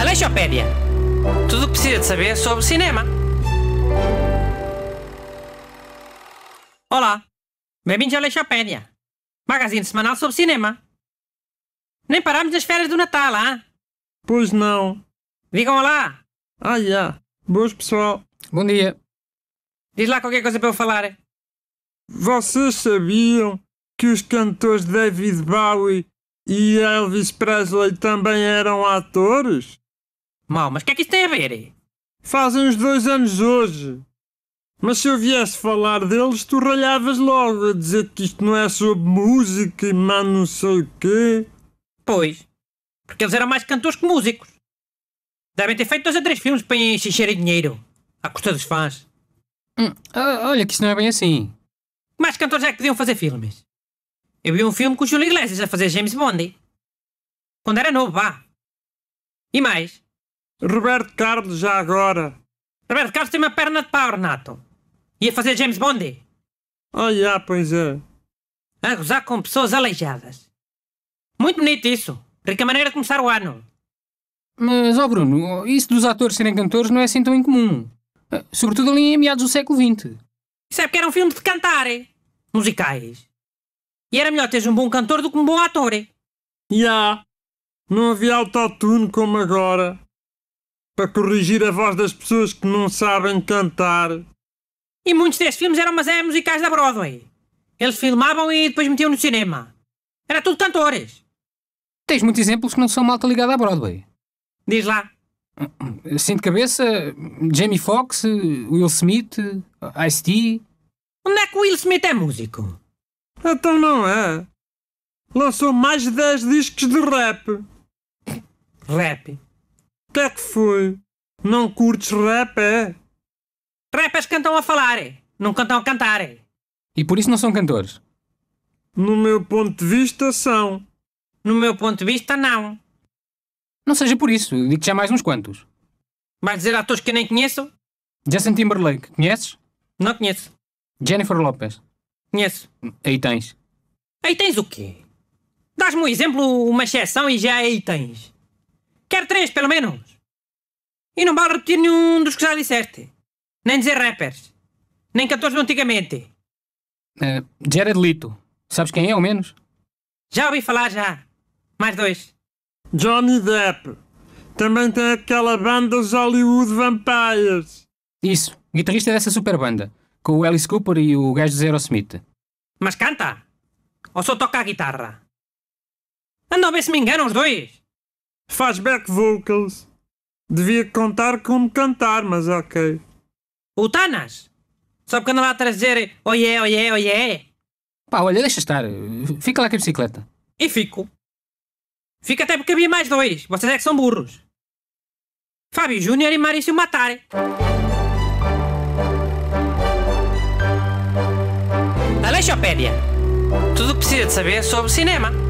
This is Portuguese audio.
Aleixopédia. Tudo o que precisa de saber sobre cinema. Olá. Bem-vindos à Aleixopédia. Magazine semanal sobre cinema. Nem parámos nas férias do Natal, ah? Pois não. Digam olá. Ah, já. Boas, pessoal. Bom dia. Diz lá qualquer coisa para eu falar. Vocês sabiam que os cantores David Bowie e Elvis Presley também eram atores? Mal, mas o que é que isto tem a ver? Fazem uns dois anos hoje. Mas se eu viesse falar deles, tu ralhavas logo a dizer que isto não é sobre música e mais não sei o quê. Pois, porque eles eram mais cantores que músicos. Devem ter feito dois a três filmes para encherem dinheiro, à custa dos fãs. Hum, olha que isso não é bem assim. Mais cantores é que podiam fazer filmes. Eu vi um filme com o Júlio Iglesias a fazer James Bond. Quando era novo, vá. E mais? Roberto Carlos já agora. Roberto Carlos tem uma perna de pau, Renato. Ia fazer James Bond. Oh, pois é. A gozar com pessoas aleijadas. Muito bonito isso. Rica maneira de começar o ano. Mas, ó oh Bruno, isso dos atores serem cantores não é assim tão incomum. Ah, sobretudo ali em meados do século XX. Isso é porque eram filmes de cantar, hein? musicais. E era melhor teres um bom cantor do que um bom ator. Já. Yeah. Não havia autotune como agora. Para corrigir a voz das pessoas que não sabem cantar. E muitos desses filmes eram mas é musicais da Broadway. Eles filmavam e depois metiam no cinema. Era tudo cantores. Tens muitos exemplos que não são malta ligada à Broadway. Diz lá. Assim de cabeça, Jamie Foxx, Will Smith, Ice-T... Onde é que o Will Smith é músico? Então não é? Lançou mais de 10 discos de rap. Rap? Que é que foi? Não curtes rap, é? Rappers cantam a falar, é. não cantam a cantar. É. E por isso não são cantores? No meu ponto de vista, são. No meu ponto de vista, não. Não seja por isso, digo já mais uns quantos. Vais dizer atores que eu nem conheço? Justin Timberlake, conheces? Não conheço. Jennifer Lopez. Conheço. Aí tens. Aí tens o quê? Dás-me um exemplo, uma exceção e já aí tens. Quero três, pelo menos. E não vale repetir nenhum dos que já disseste. Nem dizer rappers. Nem cantores de antigamente. Uh, Jared Leto. Sabes quem é, ao menos? Já ouvi falar, já. Mais dois. Johnny Depp. Também tem aquela banda dos Hollywood Vampires. Isso. Guitarrista dessa super banda com o Alice Cooper e o gajo de Aerosmith. Mas canta! Ou só toca a guitarra? Anda a ver se me enganam os dois! Faz back vocals. Devia contar como cantar, mas ok. O Tanas! Só porque anda lá atrás dizer oiê, oiê, oiê! Pá, olha, deixa estar. Fica lá com a bicicleta. E fico. Fica até porque havia mais dois. Vocês é que são burros. Fábio Júnior e Marício Matar. Queixopédia. Tudo o que precisa de saber é sobre cinema.